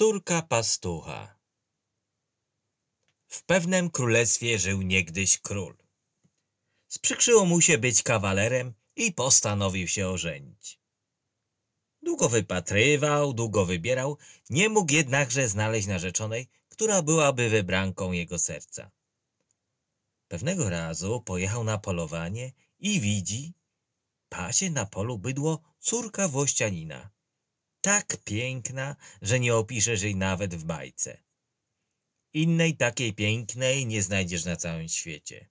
Córka pastucha W pewnym królestwie żył niegdyś król. Sprzykrzyło mu się być kawalerem i postanowił się ożenić. Długo wypatrywał, długo wybierał, nie mógł jednakże znaleźć narzeczonej, która byłaby wybranką jego serca. Pewnego razu pojechał na polowanie i widzi, pasie na polu bydło córka włościanina tak piękna, że nie opiszesz jej nawet w bajce. Innej takiej pięknej nie znajdziesz na całym świecie.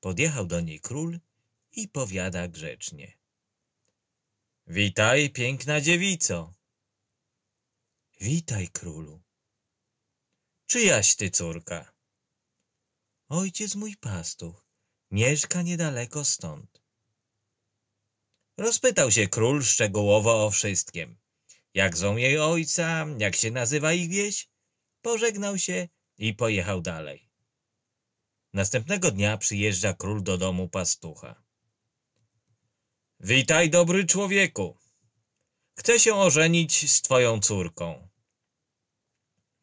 Podjechał do niej król i powiada grzecznie. Witaj, piękna dziewico. Witaj, królu. Czyjaś ty córka? Ojciec mój pastuch mieszka niedaleko stąd. Rozpytał się król szczegółowo o wszystkim. Jak zą jej ojca, jak się nazywa ich wieś? Pożegnał się i pojechał dalej. Następnego dnia przyjeżdża król do domu pastucha. Witaj, dobry człowieku. Chcę się ożenić z twoją córką.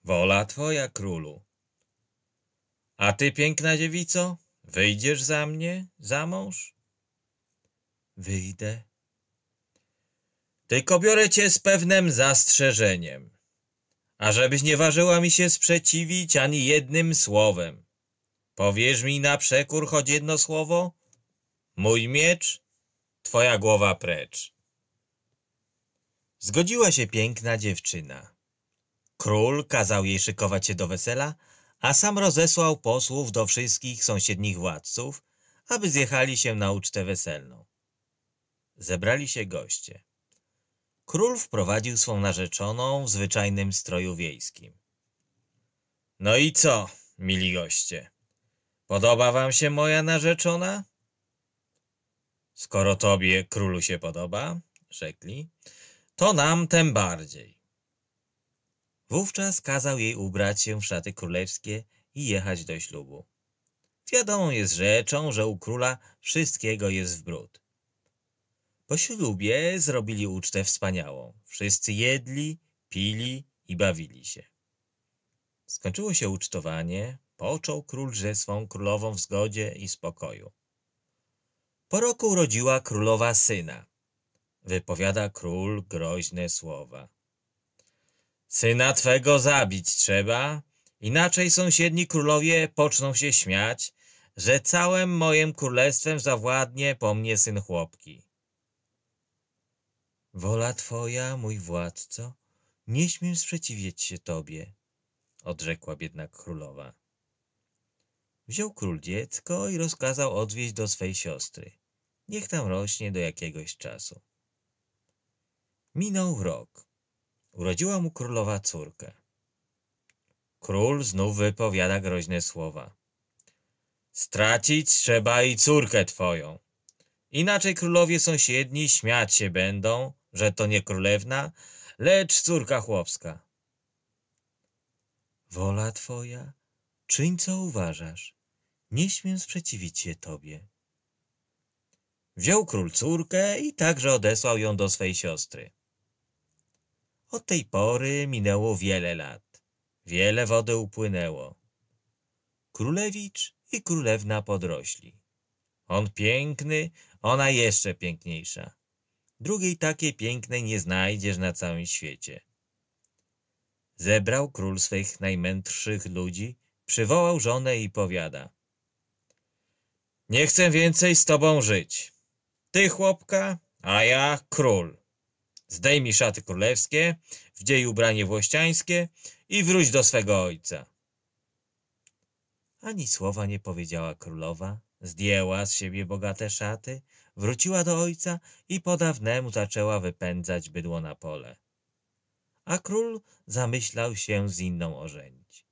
Wola twoja, królu. A ty, piękna dziewico, wyjdziesz za mnie, za mąż? Wyjdę. Tylko biorę cię z pewnym zastrzeżeniem. Ażebyś nie ważyła mi się sprzeciwić ani jednym słowem. Powiesz mi na przekór choć jedno słowo? Mój miecz, twoja głowa precz. Zgodziła się piękna dziewczyna. Król kazał jej szykować się do wesela, a sam rozesłał posłów do wszystkich sąsiednich władców, aby zjechali się na ucztę weselną. Zebrali się goście. Król wprowadził swą narzeczoną w zwyczajnym stroju wiejskim. No i co, mili goście? Podoba wam się moja narzeczona? Skoro tobie, królu, się podoba, rzekli, to nam tem bardziej. Wówczas kazał jej ubrać się w szaty królewskie i jechać do ślubu. Wiadomą jest rzeczą, że u króla wszystkiego jest w bród. Po ślubie zrobili ucztę wspaniałą. Wszyscy jedli, pili i bawili się. Skończyło się ucztowanie, począł król że swą królową w zgodzie i spokoju. Po roku urodziła królowa syna. Wypowiada król groźne słowa. Syna twego zabić trzeba, inaczej sąsiedni królowie poczną się śmiać, że całym moim królestwem zawładnie po mnie syn chłopki. Wola twoja, mój władco, nie śmiem sprzeciwiać się tobie, odrzekła biedna królowa. Wziął król dziecko i rozkazał odwieźć do swej siostry. Niech tam rośnie do jakiegoś czasu. Minął rok. Urodziła mu królowa córkę. Król znów wypowiada groźne słowa. Stracić trzeba i córkę twoją. Inaczej królowie sąsiedni śmiać się będą, że to nie królewna, lecz córka chłopska. Wola twoja, czyń co uważasz, nie śmiem sprzeciwić się tobie. Wziął król córkę i także odesłał ją do swej siostry. Od tej pory minęło wiele lat. Wiele wody upłynęło. Królewicz i królewna podrośli. On piękny, ona jeszcze piękniejsza. Drugiej takiej pięknej nie znajdziesz na całym świecie. Zebrał król swych najmędrszych ludzi, przywołał żonę i powiada. Nie chcę więcej z tobą żyć. Ty chłopka, a ja król. Zdejmij szaty królewskie, wdziej ubranie włościańskie i wróć do swego ojca. Ani słowa nie powiedziała królowa, zdjęła z siebie bogate szaty, Wróciła do ojca i po dawnemu zaczęła wypędzać bydło na pole. A król zamyślał się z inną ożenić.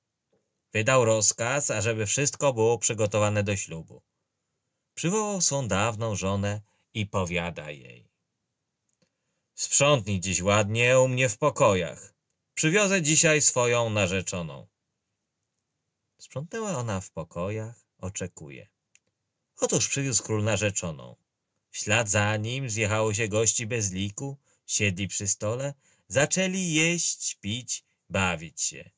Wydał rozkaz, ażeby wszystko było przygotowane do ślubu. Przywołał swą dawną żonę i powiada jej. Sprzątnij dziś ładnie u mnie w pokojach. Przywiozę dzisiaj swoją narzeczoną. Sprzątnęła ona w pokojach, oczekuje. Otóż przywiózł król narzeczoną. W ślad za nim zjechało się gości bez liku, siedli przy stole, zaczęli jeść, pić, bawić się.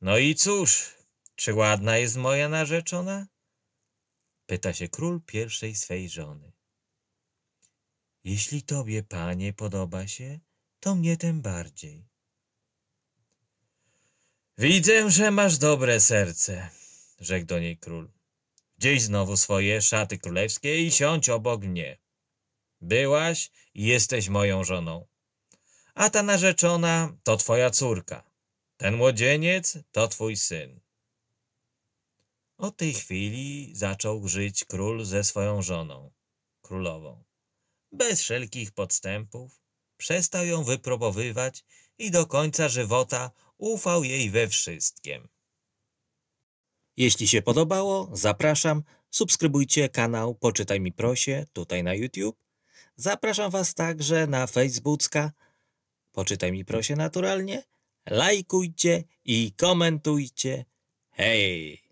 No i cóż, czy ładna jest moja narzeczona? Pyta się król pierwszej swej żony. Jeśli tobie, panie, podoba się, to mnie tym bardziej. Widzę, że masz dobre serce, rzekł do niej król. Gdzieś znowu swoje szaty królewskie i siądź obok mnie. Byłaś i jesteś moją żoną. A ta narzeczona to twoja córka. Ten młodzieniec to twój syn. Od tej chwili zaczął żyć król ze swoją żoną, królową. Bez wszelkich podstępów przestał ją wyprobowywać i do końca żywota ufał jej we wszystkim. Jeśli się podobało, zapraszam, subskrybujcie kanał Poczytaj mi prosie tutaj na YouTube. Zapraszam Was także na Facebooka Poczytaj mi prosie naturalnie. Lajkujcie i komentujcie. Hej!